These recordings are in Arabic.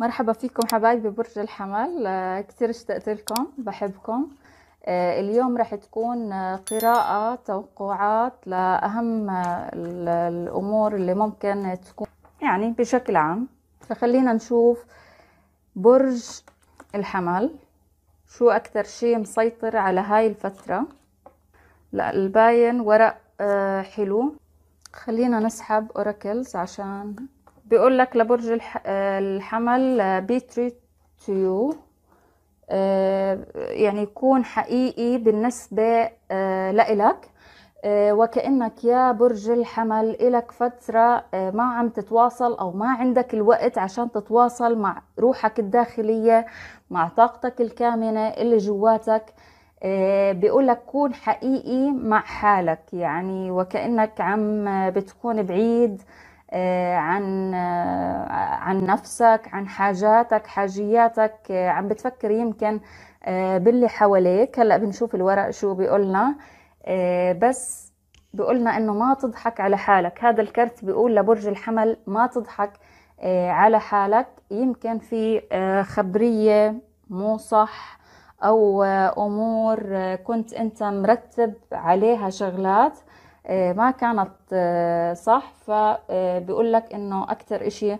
مرحبا فيكم حبايبي برج الحمل آه، كثير اشتقت لكم بحبكم آه، اليوم رح تكون آه، قراءة توقعات لأهم الأمور اللي ممكن تكون يعني بشكل عام فخلينا نشوف برج الحمل شو أكثر شيء مسيطر على هاي الفترة لا الباين ورق حلو خلينا نسحب أوراكلز عشان بيقول لك لبرج آه، الحمل آه، بيتري تو آه، يعني يكون حقيقي بالنسبة لإلك وكأنك يا برج الحمل إلك فترة ما عم تتواصل أو ما عندك الوقت عشان تتواصل مع روحك الداخلية مع طاقتك الكامنة اللي جواتك بيقول لك كون حقيقي مع حالك يعني وكأنك عم بتكون بعيد آه، عن آه، عن نفسك عن حاجاتك حاجياتك آه، عم بتفكر يمكن باللي حواليك هلا بنشوف الورق شو بيقولنا بس بيقولنا انه ما تضحك على حالك هذا الكرت بيقول لبرج الحمل ما تضحك على حالك يمكن في خبرية مو صح أو أمور كنت أنت مرتب عليها شغلات آه، ما كانت آه، صح فبقول آه، لك انه اكثر اشي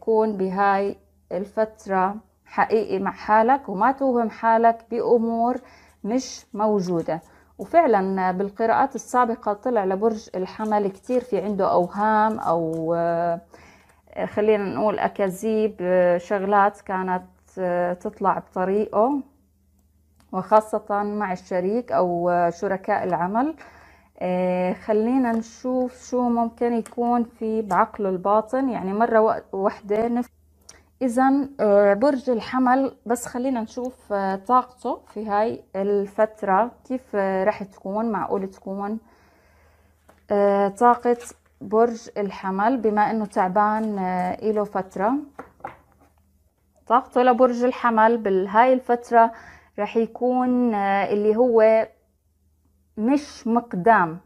كون بهاي الفترة حقيقي مع حالك وما توهم حالك بأمور مش موجودة وفعلا بالقراءات السابقة طلع لبرج الحمل كتير في عنده أوهام أو خلينا نقول أكاذيب شغلات كانت تطلع بطريقه وخاصة مع الشريك أو شركاء العمل آه خلينا نشوف شو ممكن يكون في بعقله الباطن يعني مرة واحدة نف... إذا آه برج الحمل بس خلينا نشوف آه طاقته في هاي الفترة كيف آه، راح تكون معقول تكون آه، طاقة برج الحمل بما إنه تعبان آه، إله فترة طاقته لبرج الحمل بهاي الفترة راح يكون اللي هو مش مقدام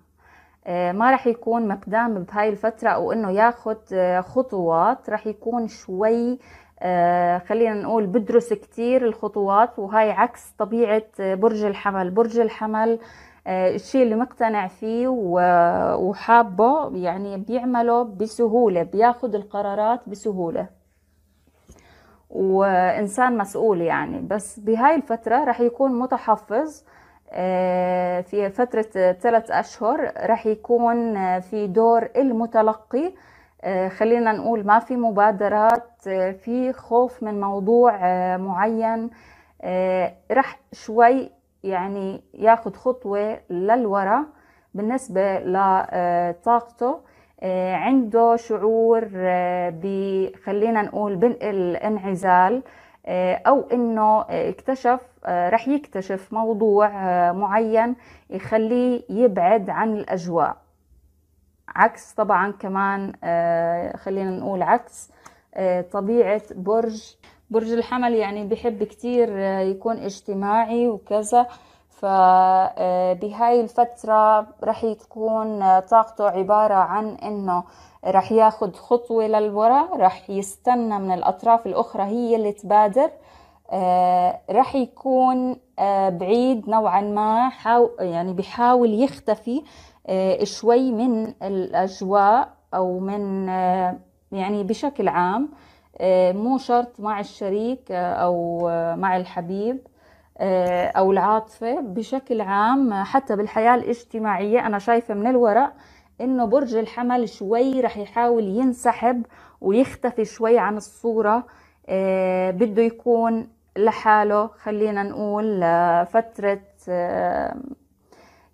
آه، ما رح يكون مقدام بهاي الفترة أو إنه ياخد آه، خطوات رح يكون شوي آه، خلينا نقول بدرس كتير الخطوات وهاي عكس طبيعة برج الحمل برج الحمل الشيء اللي مقتنع فيه وحابه يعني بيعمله بسهولة بياخد القرارات بسهولة وإنسان مسؤول يعني بس بهاي الفترة رح يكون متحفظ آه، في فترة ثلاث أشهر رح يكون آه، في دور المتلقي آه، خلينا نقول ما في مبادرات في خوف من موضوع معين رح شوي يعني ياخد خطوة للوراء بالنسبة لطاقته عنده شعور خلينا نقول بانعزال آه، او انه آه، اكتشف آه، رح يكتشف موضوع معين يخليه يبعد عن الاجواء عكس طبعا كمان خلينا نقول عكس طبيعة برج برج الحمل يعني بحب كتير يكون اجتماعي وكذا فبهاي الفترة رح تكون طاقته عبارة عن انه راح ياخد خطوة للوراء راح يستنى من الأطراف الأخرى هي اللي تبادر آه، رح راح يكون آه، بعيد نوعا ما يعني بحاول يختفي آه، شوي من الأجواء أو من يعني بشكل عام مو شرط مع الشريك أو مع الحبيب أو العاطفة بشكل عام حتى بالحياة الاجتماعية أنا شايفة من الوراء انه برج الحمل شوي رح يحاول ينسحب ويختفي شوي عن الصورة آه، بده يكون لحاله خلينا نقول فترة آه،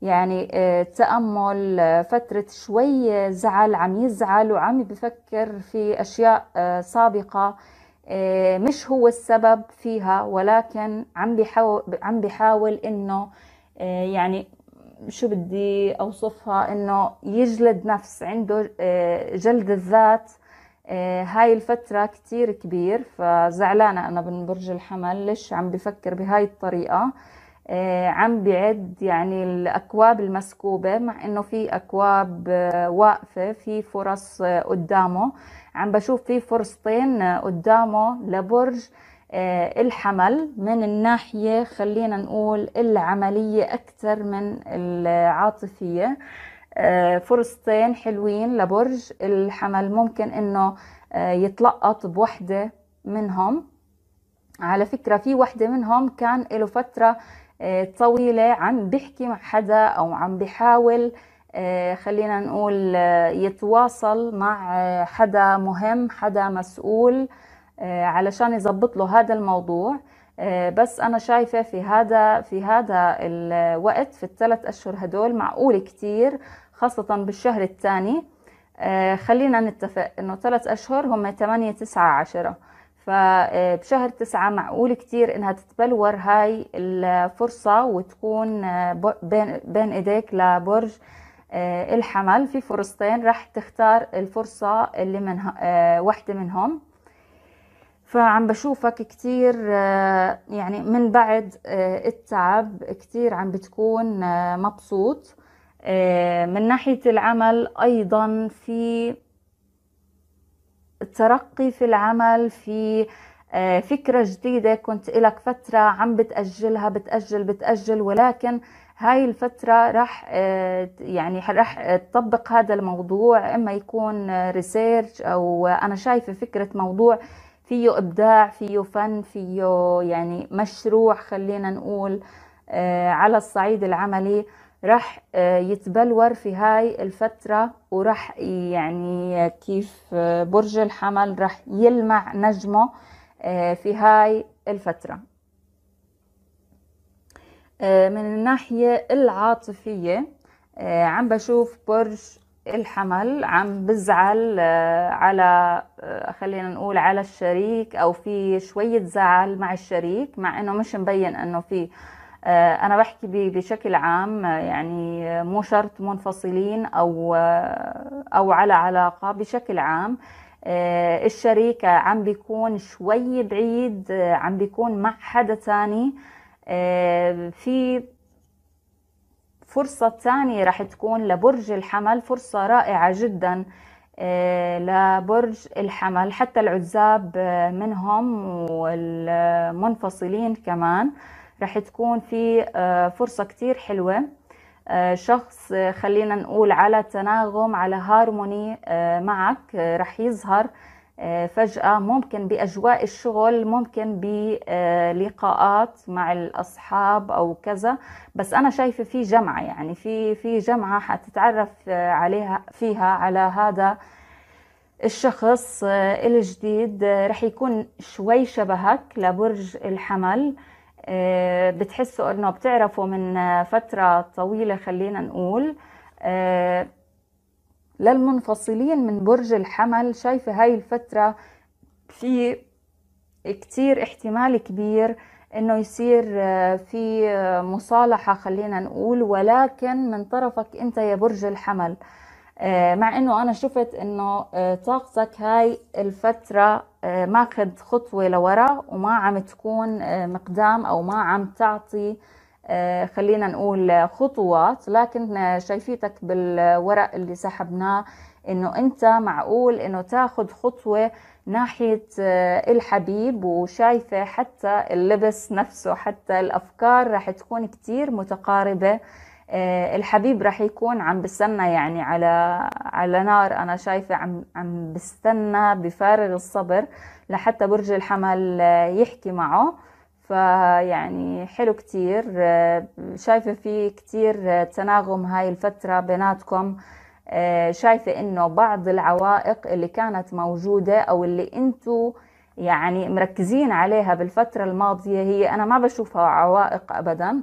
يعني آه، تأمل فترة شوي زعل عم يزعل وعم بفكر في أشياء سابقة مش هو السبب فيها ولكن عم بيحاول عم بيحاول انه يعني شو بدي اوصفها انه يجلد نفس عنده آه، جلد الذات آه، هاي الفترة كتير كبير فزعلانة أنا من برج الحمل ليش عم بفكر بهاي الطريقة آه، عم بعد يعني الأكواب المسكوبة مع إنه في أكواب واقفة في فرص قدامه عم بشوف في فرصتين قدامه لبرج آه، الحمل من الناحية خلينا نقول العملية أكثر من العاطفية آه، فرصتين حلوين لبرج الحمل ممكن انه آه، يتلقط بوحدة منهم على فكرة في وحدة منهم كان له فترة طويلة عم بيحكي مع حدا أو عم بيحاول خلينا نقول يتواصل مع حدا مهم حدا مسؤول آه، علشان يظبط له هذا الموضوع آه، بس انا شايفه في هذا في هذا الوقت في الثلاث اشهر هدول معقول كتير خاصه بالشهر الثاني آه، خلينا نتفق انه ثلاث اشهر هم 8 9 10 فبشهر تسعة معقول كتير انها تتبلور هاي الفرصة وتكون بين, بين ايديك لبرج الحمل في فرصتين راح تختار الفرصة اللي من واحدة منهم فعم بشوفك كتير آه، يعني من بعد آه، التعب كتير عم بتكون آه، مبسوط من ناحية العمل أيضا في ترقي في العمل في فكرة جديدة كنت لك فترة عم بتأجلها بتأجل بتأجل ولكن هاي الفترة راح يعني راح تطبق هذا الموضوع إما يكون ريسيرش أو أنا شايفة فكرة موضوع فيه إبداع فيه فن فيه يعني مشروع خلينا نقول آه، على الصعيد العملي رح آه، يتبلور في هاي الفترة ورح يعني كيف آه، برج الحمل رح يلمع نجمه في هاي الفترة من الناحية العاطفية عم بشوف برج الحمل عم بزعل آه، على آه، خلينا نقول على الشريك او في شويه زعل مع الشريك مع انه مش مبين انه في آه، انا بحكي بشكل عام يعني مو شرط منفصلين او او على علاقه بشكل عام الشريك عم بيكون شوي بعيد عم بيكون مع حدا تاني في الفرصة الثانية رح تكون لبرج الحمل فرصة رائعة جدا آه، لبرج الحمل حتى العزاب آه، منهم والمنفصلين كمان رح تكون في آه، فرصة كتير حلوة شخص خلينا نقول على تناغم على هارموني معك رح يظهر آه، فجأة ممكن بأجواء الشغل ممكن بلقاءات مع الأصحاب أو كذا بس أنا شايفة في جمعة يعني في في جمعة حتتعرف عليها فيها على هذا الشخص آه، الجديد آه، رح يكون شوي شبهك لبرج الحمل بتحسوا انه بتعرفوا من فترة طويلة خلينا نقول للمنفصلين من برج الحمل شايفة هاي الفترة في كتير احتمال كبير انه يصير آه، في آه، مصالحة خلينا نقول ولكن من طرفك انت يا برج الحمل آه، مع انه انا شفت انه طاقتك هاي الفترة ماخذ خطوة لورا وما عم تكون مقدام او ما عم تعطي آه، خلينا نقول خطوات لكن شايفيتك بالورق اللي سحبناه انه انت معقول انه تاخذ خطوة ناحية آه، الحبيب وشايفة حتى اللبس نفسه حتى الافكار رح تكون كتير متقاربة آه، الحبيب رح يكون عم بستنى يعني على على نار انا شايفة عم عم بستنى بفارغ الصبر لحتى برج الحمل يحكي معه فيعني حلو كتير آه، شايفة في كتير آه، تناغم هاي الفترة بيناتكم آه، شايفة انه بعض العوائق اللي كانت موجودة او اللي انتو يعني مركزين عليها بالفترة الماضية هي انا ما بشوفها عوائق ابدا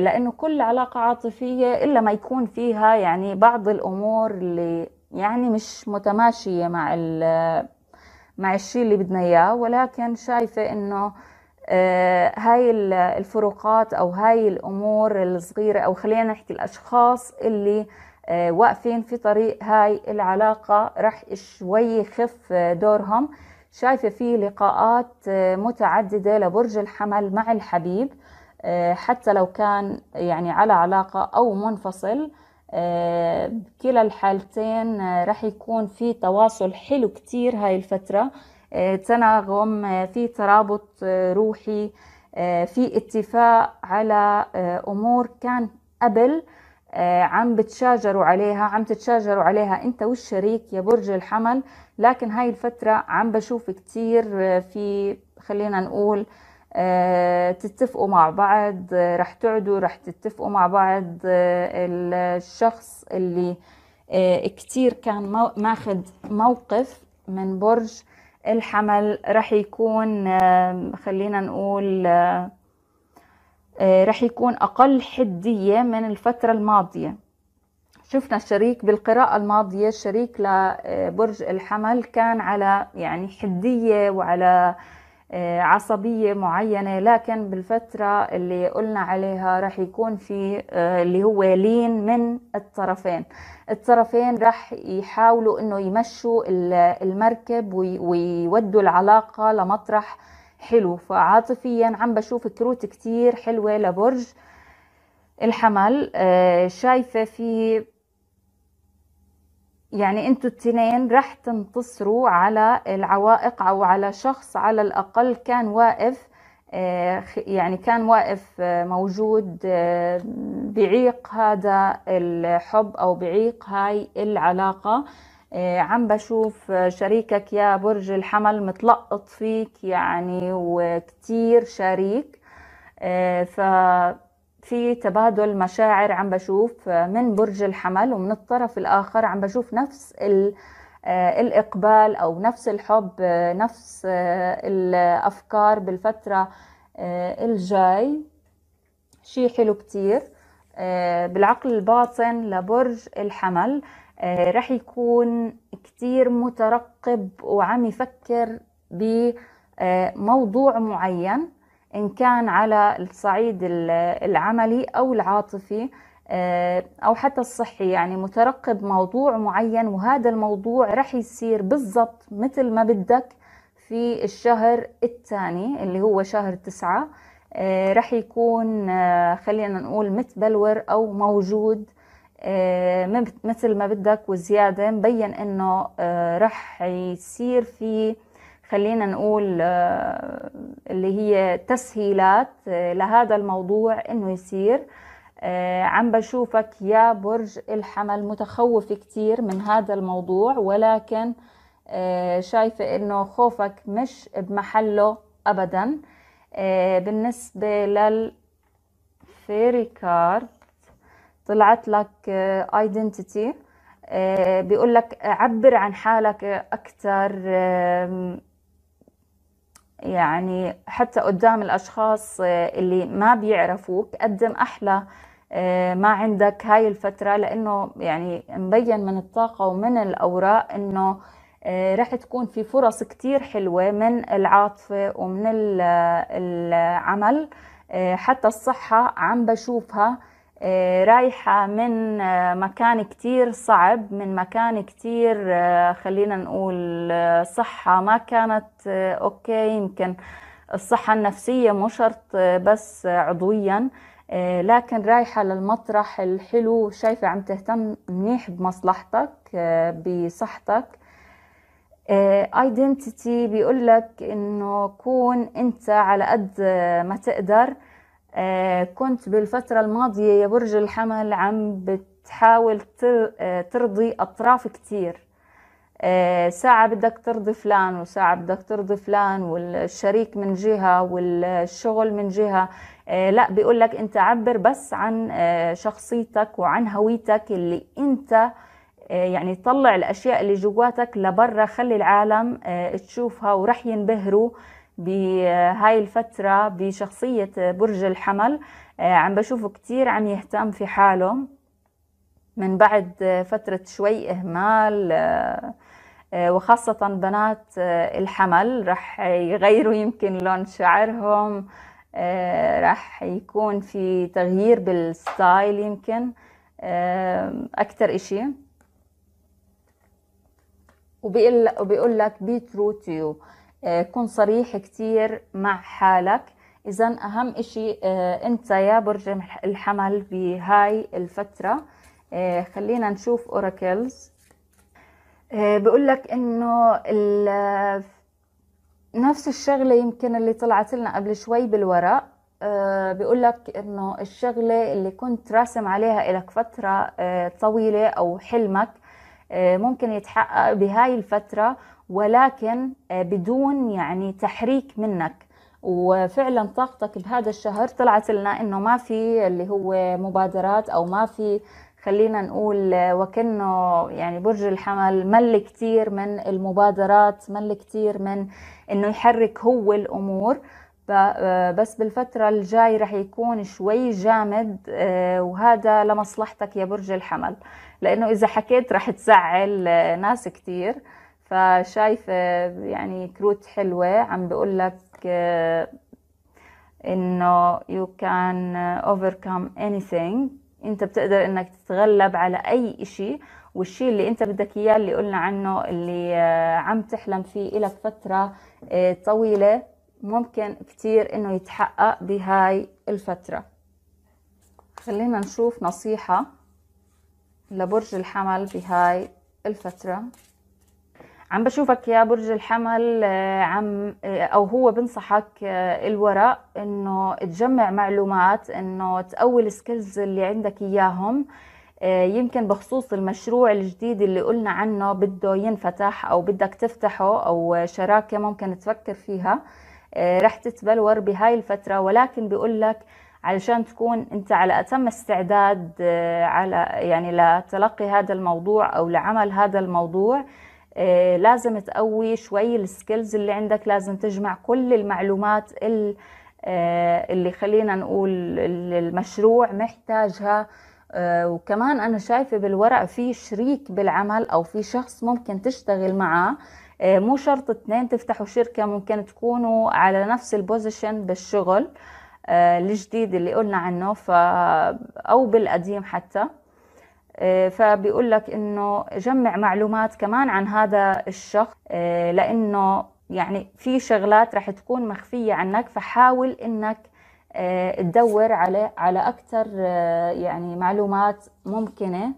لانه كل علاقة عاطفية الا ما يكون فيها يعني بعض الامور اللي يعني مش متماشية مع مع الشيء اللي بدنا اياه ولكن شايفة انه آه، هاي الفروقات او هاي الامور الصغيره او خلينا نحكي الاشخاص اللي آه، واقفين في طريق هاي العلاقه رح شوي يخف آه، دورهم شايفه في لقاءات متعدده لبرج الحمل مع الحبيب حتى لو كان يعني على علاقه او منفصل بكلا الحالتين رح يكون في تواصل حلو كتير هاي الفتره تناغم آه، في ترابط آه، روحي آه، في اتفاق على امور كان قبل عم بتشاجروا عليها عم تتشاجروا عليها انت والشريك يا برج الحمل لكن هاي الفترة عم بشوف كتير في خلينا نقول تتفقوا مع بعض رح تقعدوا رح تتفقوا مع بعض الشخص اللي كتير كان ماخذ موقف من برج الحمل رح يكون خلينا نقول آه، رح يكون أقل حدية من الفترة الماضية شفنا الشريك بالقراءة الماضية الشريك لبرج الحمل كان على يعني حدية وعلى آه آه، عصبية معينة لكن بالفترة اللي قلنا عليها راح يكون في آه، اللي هو لين من الطرفين الطرفين راح يحاولوا انه يمشوا المركب ويودوا العلاقة لمطرح حلو فعاطفيا عم بشوف كروت كتير حلوة لبرج الحمل آه، شايفة في يعني انتوا التنين رح تنتصروا على العوائق او على شخص على الاقل كان واقف آه، يعني كان واقف آه، موجود آه، بعيق هذا الحب او بعيق هاي العلاقه عم بشوف شريكك يا برج الحمل متلقط فيك يعني وكتير شريك ف في تبادل مشاعر عم بشوف آه، من برج الحمل ومن الطرف الآخر عم بشوف نفس آه، الإقبال أو نفس الحب آه، نفس الأفكار بالفترة الجاي شيء حلو كتير بالعقل الباطن لبرج الحمل رح يكون كتير مترقب وعم يفكر بموضوع معين إن كان على الصعيد العملي أو العاطفي آه، أو حتى الصحي يعني مترقب موضوع معين وهذا الموضوع رح يصير بالضبط مثل ما بدك في الشهر الثاني اللي هو شهر تسعة آه، رح يكون آه، خلينا نقول متبلور أو موجود مثل ما بدك وزيادة مبين إنه رح يصير في خلينا نقول آه، اللي هي تسهيلات آه، لهذا الموضوع انه يصير آه، عم بشوفك يا برج الحمل متخوف كتير من هذا الموضوع ولكن شايفة انه خوفك مش بمحله ابدا بالنسبة للفيري كارد طلعت لك ايدنتيتي بيقول لك عبر عن حالك اكثر يعني حتى قدام الأشخاص آه، اللي ما بيعرفوك قدم أحلى آه، ما عندك هاي الفترة لأنه يعني مبين من الطاقة ومن الأوراق أنه آه، رح تكون في فرص كتير حلوة من العاطفة ومن العمل حتى الصحة عم بشوفها آه، رايحة من آه، مكان كتير صعب من مكان كتير آه، خلينا نقول صحة ما كانت أوكي يمكن الصحة النفسية مو شرط بس عضويا لكن رايحة للمطرح الحلو شايفة عم تهتم منيح بمصلحتك بصحتك ايدنتيتي بيقولك انه كون انت على قد ما تقدر آه، كنت بالفترة الماضية يا برج الحمل عم بتحاول آه، ترضي أطراف كتير آه، ساعة بدك ترضي فلان وساعة بدك ترضي فلان والشريك من جهة والشغل من جهة لا بيقول لك أنت عبر بس عن شخصيتك وعن هويتك اللي أنت يعني طلع الأشياء اللي جواتك لبرا خلي العالم تشوفها ورح ينبهروا بهاي الفترة بشخصية برج الحمل آه، عم بشوفه كتير عم يهتم في حاله من بعد فترة شوي إهمال آه، آه، وخاصة بنات الحمل رح يغيروا يمكن لون شعرهم رح يكون في تغيير بالستايل يمكن أكتر إشي وبيقول لك بي ترو تو آه، كن صريح كتير مع حالك إذا أهم إشي آه، أنت يا برج الحمل بهاي الفترة آه، خلينا نشوف أوراكلز بقول لك إنه نفس الشغلة يمكن اللي طلعت لنا قبل شوي بالورق بقول لك إنه الشغلة اللي كنت راسم عليها إلك فترة طويلة أو حلمك آه، ممكن يتحقق بهاي الفترة ولكن آه، بدون يعني تحريك منك وفعلا طاقتك بهذا الشهر طلعت لنا انه ما في اللي هو مبادرات او ما في خلينا نقول آه، وكأنه يعني برج الحمل مل كتير من المبادرات مل كتير من انه يحرك هو الامور آه، بس بالفترة الجاي رح يكون شوي جامد آه، وهذا لمصلحتك يا برج الحمل لأنه إذا حكيت رح تزعل آه، ناس كتير فشايفة يعني كروت حلوة عم بقول لك إنه you can overcome anything أنت بتقدر إنك تتغلب على أي إشي والشي اللي انت بدك اياه اللي قلنا عنه اللي عم تحلم فيه الك فتره طويله ممكن كتير انه يتحقق بهاي الفترة خلينا نشوف نصيحة لبرج الحمل بهاي الفترة عم بشوفك يا برج الحمل آه، عم آه، او هو بنصحك آه، الوراء انه تجمع معلومات انه تقوي السكيلز اللي عندك اياهم يمكن بخصوص المشروع الجديد اللي قلنا عنه بده ينفتح او بدك تفتحه او شراكه ممكن تفكر فيها آه، رح تتبلور بهاي الفترة ولكن بيقول لك علشان تكون انت على اتم استعداد آه، على يعني لتلقي هذا الموضوع او لعمل هذا الموضوع آه، لازم تقوي شوي السكيلز اللي عندك لازم تجمع كل المعلومات اللي خلينا نقول المشروع محتاجها وكمان انا شايفه بالورق في شريك بالعمل او في شخص ممكن تشتغل معه آه، مو شرط اثنين تفتحوا شركة ممكن تكونوا على نفس البوزيشن بالشغل آه، الجديد اللي قلنا عنه ف أو بالقديم حتى آه، فبيقول لك انه جمع معلومات كمان عن هذا الشخص لانه يعني في شغلات رح تكون مخفية عنك فحاول انك تدور على على اكثر يعني معلومات ممكنه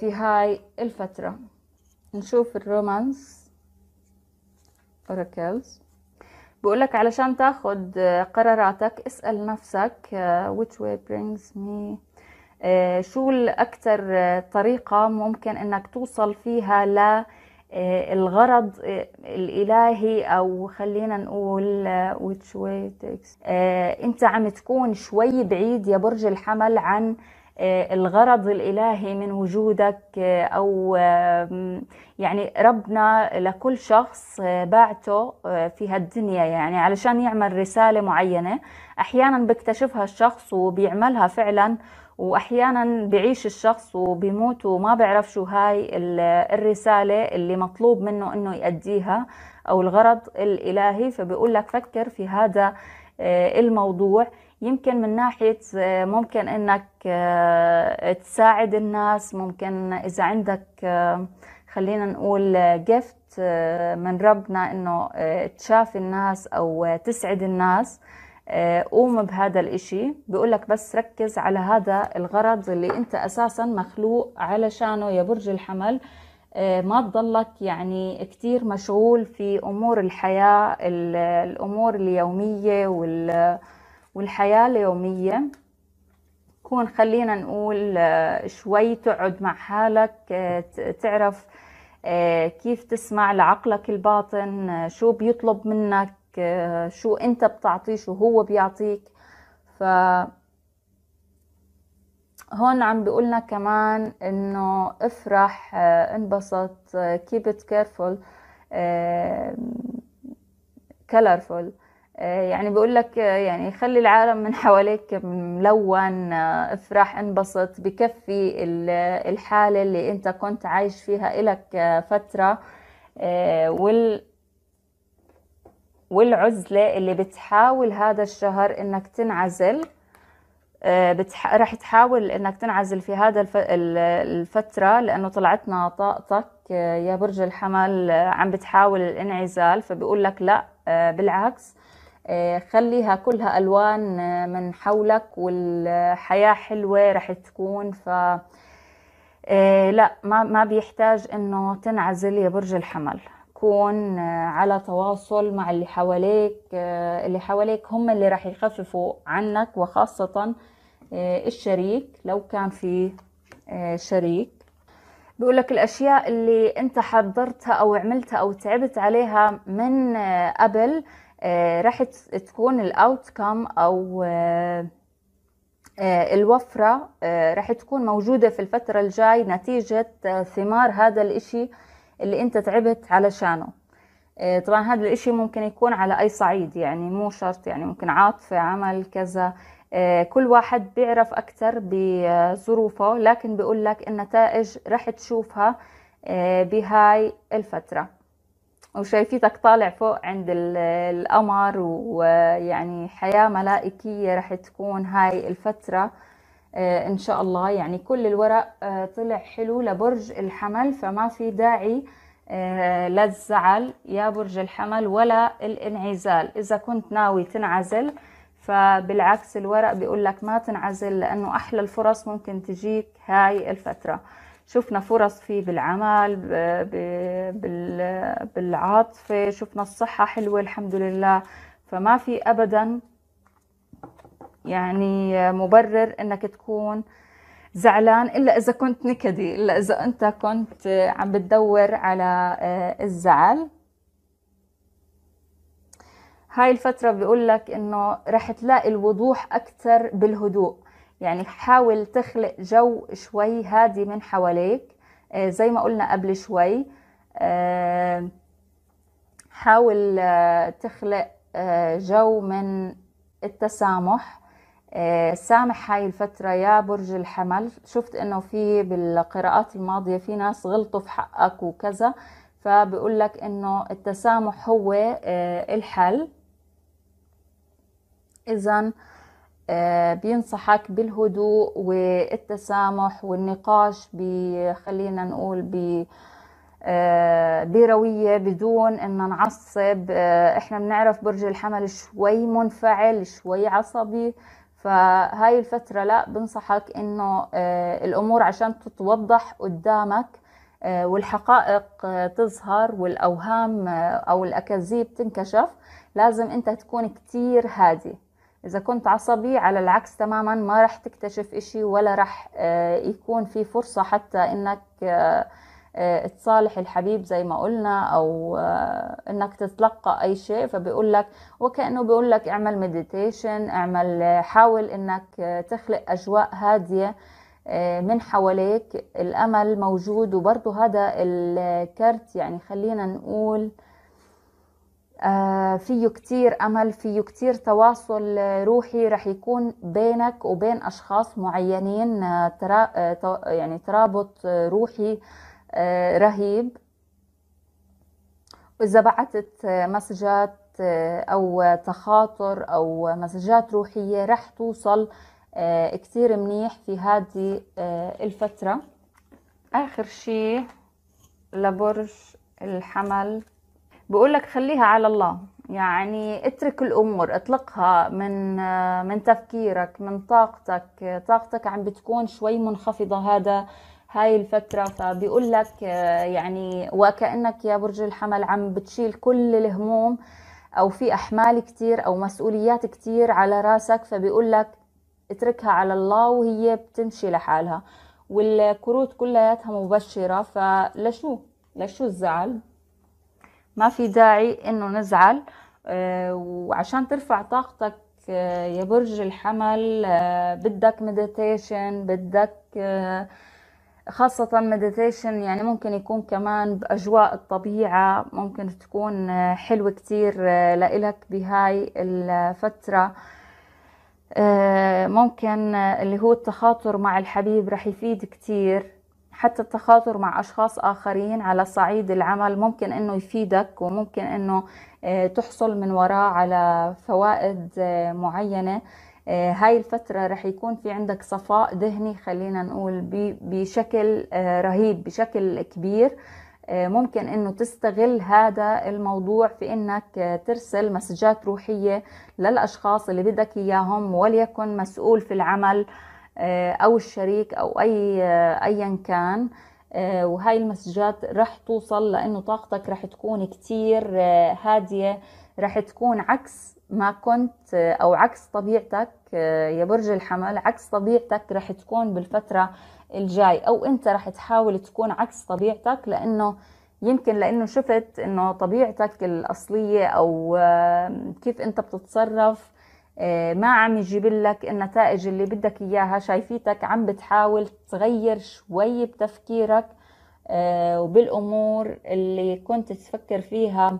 في هاي الفتره نشوف الرومانس اوراكلز بقولك علشان تاخد آه، قراراتك اسأل نفسك آه، which way brings me آه، شو الأكثر طريقة ممكن إنك توصل فيها للغرض الإلهي أو خلينا نقول which way takes أنت عم تكون شوي بعيد يا برج الحمل عن آه، الغرض الإلهي من وجودك آه، أو يعني ربنا لكل شخص آه، بعته في هالدنيا يعني علشان يعمل رسالة معينة أحيانا بيكتشفها الشخص وبيعملها فعلا وأحيانا بعيش الشخص وبيموت وما بيعرف شو هاي الرسالة اللي مطلوب منه أنه يأديها أو الغرض الإلهي فبيقول لك فكر في هذا الموضوع يمكن من ناحية آه، ممكن انك آه، تساعد الناس ممكن اذا عندك آه، خلينا نقول جفت من ربنا انه تشافي الناس او تسعد الناس قوم بهذا الاشي بيقولك بس ركز على هذا الغرض اللي انت اساسا مخلوق علشانه يا برج الحمل ما تضلك يعني كتير مشغول في امور الحياة الامور اليومية وال والحياة اليومية كون خلينا نقول آه، شوي تقعد مع حالك آه، تعرف آه، كيف تسمع لعقلك الباطن شو بيطلب منك شو انت بتعطيه شو هو بيعطيك ف هون عم بيقولنا كمان انه افرح انبسط keep it careful colorful آه، يعني بيقول لك آه، يعني خلي العالم من حواليك ملون آه، افرح انبسط بكفي الحالة اللي انت كنت عايش فيها إلك فترة وال والعزلة اللي بتحاول هذا الشهر انك تنعزل بتح... راح تحاول انك تنعزل في هذا الف... الفترة لانه طلعتنا طاقتك يا برج الحمل عم بتحاول الانعزال فبيقول لك لا بالعكس آه، خليها كلها ألوان آه، من حولك والحياة حلوة رح تكون ف آه، لا ما ما بيحتاج انه تنعزل يا برج الحمل كون على تواصل مع اللي حواليك اللي حواليك هم اللي رح يخففوا عنك وخاصة الشريك لو كان في شريك بيقول لك الأشياء اللي أنت حضرتها أو عملتها أو تعبت عليها من قبل آه، راح تكون الاوتكم او آه، آه، الوفرة راح تكون موجودة في الفترة الجاي نتيجة ثمار هذا الاشي اللي انت تعبت علشانه طبعا هذا الاشي ممكن يكون على اي صعيد يعني مو شرط يعني ممكن عاطفة عمل كذا كل واحد بيعرف اكثر بظروفه لكن بيقول لك النتائج راح تشوفها بهاي الفتره وشايفيتك طالع فوق عند القمر ويعني حياة ملائكية رح تكون هاي الفترة آه، إن شاء الله يعني كل الورق آه، طلع حلو لبرج الحمل فما في داعي آه، للزعل يا برج الحمل ولا الانعزال إذا كنت ناوي تنعزل فبالعكس الورق بيقول لك ما تنعزل لأنه أحلى الفرص ممكن تجيك هاي الفترة شفنا فرص فيه بالعمل بالعاطفة شفنا الصحة حلوة الحمد لله فما في أبدا يعني مبرر أنك تكون زعلان إلا إذا كنت نكدي إلا إذا أنت كنت عم بتدور على آه، الزعل هاي الفترة بيقول لك إنه رح تلاقي الوضوح أكثر بالهدوء يعني حاول تخلق جو شوي هادي من حواليك آه، زي ما قلنا قبل شوي آه، حاول آه، تخلق جو من التسامح سامح هاي الفترة يا برج الحمل شفت انه في بالقراءات الماضية في ناس غلطوا في حقك وكذا فبقول لك انه التسامح هو الحل اذا آه، بينصحك بالهدوء والتسامح والنقاش خلينا نقول ب آه، بروية بدون ان نعصب آه، احنا بنعرف برج الحمل شوي منفعل شوي عصبي فهاي الفترة لا بنصحك انه الامور عشان تتوضح قدامك والحقائق تظهر والاوهام او الاكاذيب تنكشف لازم انت تكون كتير هادي اذا كنت عصبي على العكس تماما ما راح تكتشف اشي ولا راح آه، يكون في فرصة حتى انك آه، آه، تصالح الحبيب زي ما قلنا او انك تتلقى اي شيء فبيقول لك وكانه بيقول لك اعمل مديتيشن اعمل حاول انك تخلق اجواء هاديه من حواليك الامل موجود وبرضه هذا الكرت يعني خلينا نقول آه، فيه كتير أمل فيه كتير تواصل آه، روحي رح يكون بينك وبين أشخاص معينين آه، يعني ترابط روحي رهيب إذا بعتت مسجات أو تخاطر أو مسجات روحية رح توصل كتير منيح في هذه الفترة آخر شي لبرج الحمل بقول لك خليها على الله يعني اترك الامور اطلقها من من تفكيرك من طاقتك طاقتك عم بتكون شوي منخفضه هذا هاي الفترة فبيقول لك يعني وكأنك يا برج الحمل عم بتشيل كل الهموم أو في أحمال كتير أو مسؤوليات كتير على راسك فبيقول لك اتركها على الله وهي بتمشي لحالها والكروت كلياتها مبشرة فلشو لشو الزعل ما في داعي انه نزعل آه، وعشان ترفع طاقتك آه، يا برج الحمل آه، بدك مديتيشن بدك خاصة مديتيشن يعني ممكن يكون كمان بأجواء الطبيعة ممكن تكون حلوة كتير لإلك بهاي الفترة ممكن اللي هو التخاطر مع الحبيب رح يفيد كتير حتى التخاطر مع أشخاص آخرين على صعيد العمل ممكن أنه يفيدك وممكن أنه آه، تحصل من وراه على فوائد آه، معينة آه، هاي الفترة رح يكون في عندك صفاء ذهني خلينا نقول بشكل رهيب بشكل كبير ممكن انه تستغل هذا الموضوع في انك ترسل مسجات روحيه للاشخاص اللي بدك اياهم وليكن مسؤول في العمل آه، او الشريك او اي آه، ايا كان آه، وهاي المسجات رح توصل لانه طاقتك رح تكون كتير هاديه رح تكون عكس ما كنت او عكس طبيعتك يا برج الحمل عكس طبيعتك رح تكون بالفتره الجاي او انت رح تحاول تكون عكس طبيعتك لانه يمكن لانه شفت انه طبيعتك الاصليه او كيف انت بتتصرف آه، ما عم يجيب لك النتائج اللي بدك اياها شايفيتك عم بتحاول تغير شوي بتفكيرك آه، وبالامور اللي كنت تفكر فيها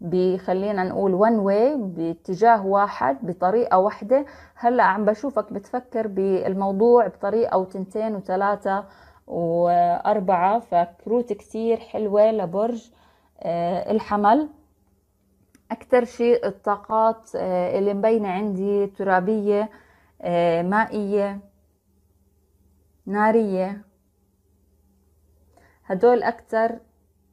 بخلينا نقول وان واي باتجاه واحد بطريقه واحده هلا عم بشوفك بتفكر بالموضوع بطريقه وتنتين وثلاثه واربعه فكروت كتير حلوه لبرج آه، الحمل أكثر شيء الطاقات آه، اللي مبينة عندي ترابية آه، مائية نارية هدول أكثر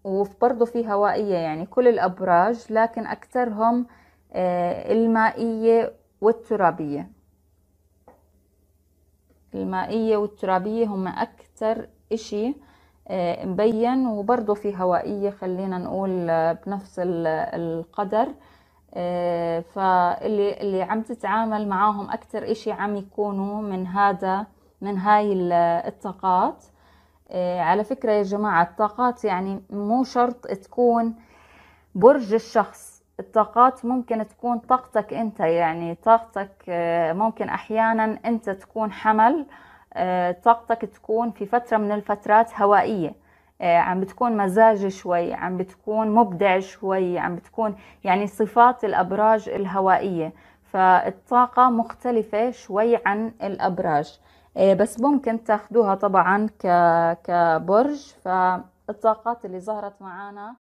وبرضه في هوائية يعني كل الأبراج لكن أكثرهم آه، المائية والترابية المائية والترابية هم أكثر إشي آه، مبين وبرضه في هوائية خلينا نقول آه، بنفس القدر آه، فاللي اللي عم تتعامل معاهم أكثر إشي عم يكونوا من هذا من هاي الطاقات على فكرة يا جماعة الطاقات يعني مو شرط تكون برج الشخص الطاقات ممكن تكون طاقتك انت يعني طاقتك ممكن احيانا انت تكون حمل آه، طاقتك تكون في فترة من الفترات هوائية آه، عم بتكون مزاج شوي عم بتكون مبدع شوي عم بتكون يعني صفات الأبراج الهوائية فالطاقة مختلفة شوي عن الأبراج آه، بس ممكن تاخدوها طبعا كبرج فالطاقات اللي ظهرت معانا